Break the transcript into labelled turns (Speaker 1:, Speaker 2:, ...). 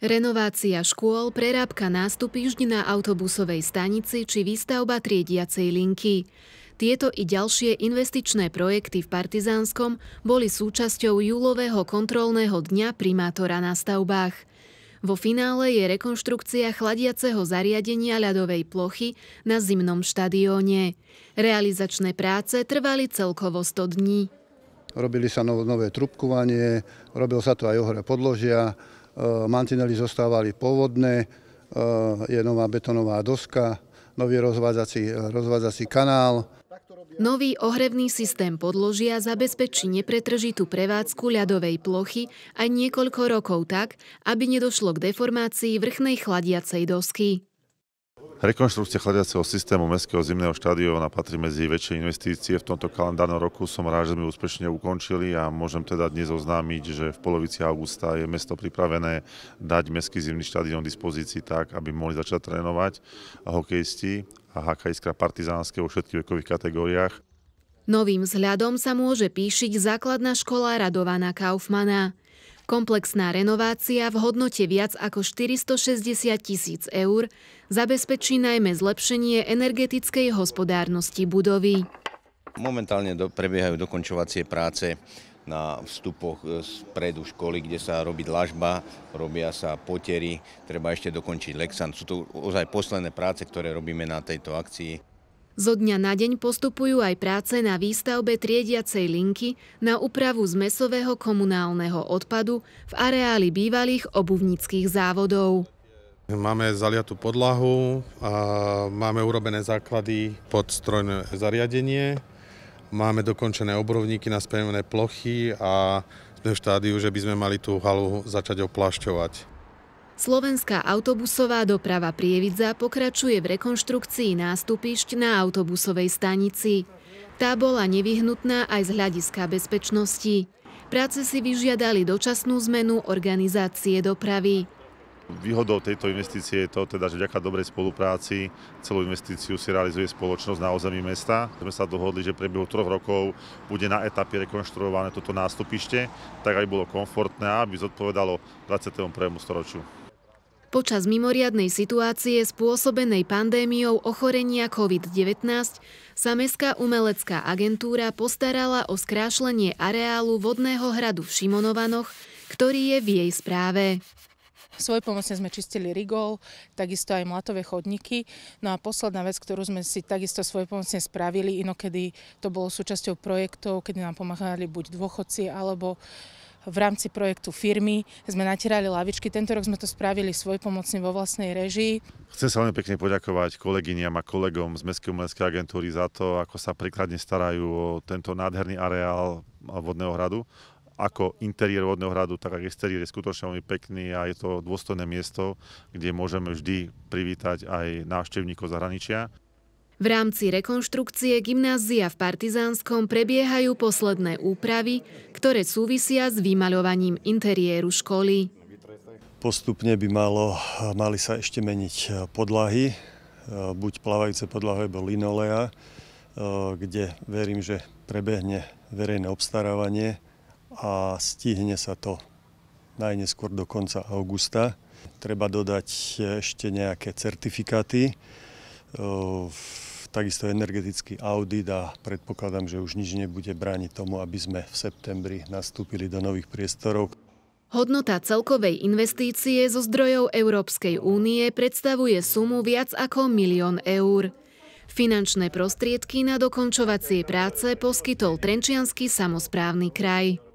Speaker 1: Renovácia škôl, prerábka nástupy vždy na autobusovej stanici či výstavba triediacej linky. Tieto i ďalšie investičné projekty v Partizánskom boli súčasťou júlového kontrolného dňa primátora na stavbách. Vo finále je rekonštrukcia chladiaceho zariadenia ľadovej plochy na zimnom štadióne. Realizačné práce trvali celkovo 100 dní.
Speaker 2: Robili sa no, nové trubkovanie, robil sa to aj ohre podložia, Eh, mantinely zostávali pôvodné, eh, je nová betonová doska, nový rozvádzací, eh, rozvádzací kanál.
Speaker 1: Nový ohrevný systém podložia zabezpečí nepretržitú prevádzku ľadovej plochy aj niekoľko rokov tak, aby nedošlo k deformácii vrchnej chladiacej dosky.
Speaker 2: Rekonštrukcia chladiaceho systému Mestského zimného štadióna patrí medzi väčšie investície. V tomto kalendárnom roku som rád, že sme úspešne ukončili a môžem teda dnes oznámiť, že v polovici augusta je mesto pripravené dať Mestský zimný štadión dispozícii tak, aby mohli začať trénovať hokejisti a HK Iskra Partizánske vo všetkých vekových kategóriách.
Speaker 1: Novým vzhľadom sa môže píšiť základná škola Radovana Kaufmana. Komplexná renovácia v hodnote viac ako 460 tisíc eur zabezpečí najmä zlepšenie energetickej hospodárnosti budovy.
Speaker 3: Momentálne prebiehajú dokončovacie práce na vstupoch spredu e, školy, kde sa robí dlažba, robia sa potery, treba ešte dokončiť Lexan. Sú to ozaj posledné práce, ktoré robíme na tejto akcii.
Speaker 1: Zo dňa na deň postupujú aj práce na výstavbe triediacej linky na úpravu zmesového komunálneho odpadu v areáli bývalých obuvníckých závodov.
Speaker 2: Máme zaliatú podlahu, a máme urobené základy pod strojné zariadenie, máme dokončené obrovníky na spevnené plochy a sme v štádiu, že by sme mali tú halu začať oplašťovať.
Speaker 1: Slovenská autobusová doprava Prievidza pokračuje v rekonštrukcii nástupišť na autobusovej stanici. Tá bola nevyhnutná aj z hľadiska bezpečnosti. Práce si vyžiadali dočasnú zmenu organizácie dopravy.
Speaker 2: Výhodou tejto investície je to, teda, že vďaka dobrej spolupráci celú investíciu si realizuje spoločnosť na území mesta. Sme sa dohodli, že priebehu troch rokov bude na etape rekonštruované toto nástupište, tak aby bolo komfortné a aby zodpovedalo 21. storočiu.
Speaker 1: Počas mimoriadnej situácie spôsobenej pandémiou ochorenia COVID-19 sa Mestská umelecká agentúra postarala o skrášlenie areálu vodného hradu v Šimonovanoch, ktorý je v jej správe. pomocne sme čistili rigol, takisto aj mlatové chodníky. No a posledná vec, ktorú sme si takisto svoj pomocne spravili, inokedy to bolo súčasťou projektov, kedy nám pomáhali buď dôchodci alebo v rámci projektu firmy. Sme natierali lavičky, tento rok sme to spravili svojpomocne vo vlastnej režii.
Speaker 2: Chcem sa veľmi pekne poďakovať kolegyniam a kolegom z Mestskej umeleckej agentúry za to, ako sa príkladne starajú o tento nádherný areál Vodného hradu ako interiér Vodného hradu, tak aj exteriér je skutočne veľmi pekný a je to dôstojné miesto, kde môžeme vždy privítať aj návštevníkov zahraničia.
Speaker 1: V rámci rekonštrukcie gymnázia v Partizánskom prebiehajú posledné úpravy, ktoré súvisia s vymaľovaním interiéru školy.
Speaker 3: Postupne by malo, mali sa ešte meniť podlahy, e, buď plávajúce podlahy alebo linolea, e, kde verím, že prebehne verejné obstarávanie a stihne sa to najneskôr do konca augusta. Treba dodať ešte nejaké certifikáty. E, takisto energetický audit a predpokladám, že už nič nebude brániť tomu, aby sme v septembri nastúpili do nových priestorov.
Speaker 1: Hodnota celkovej investície zo zdrojov Európskej únie predstavuje sumu viac ako milión eur. Finančné prostriedky na dokončovacie práce poskytol Trenčianský samozprávny kraj.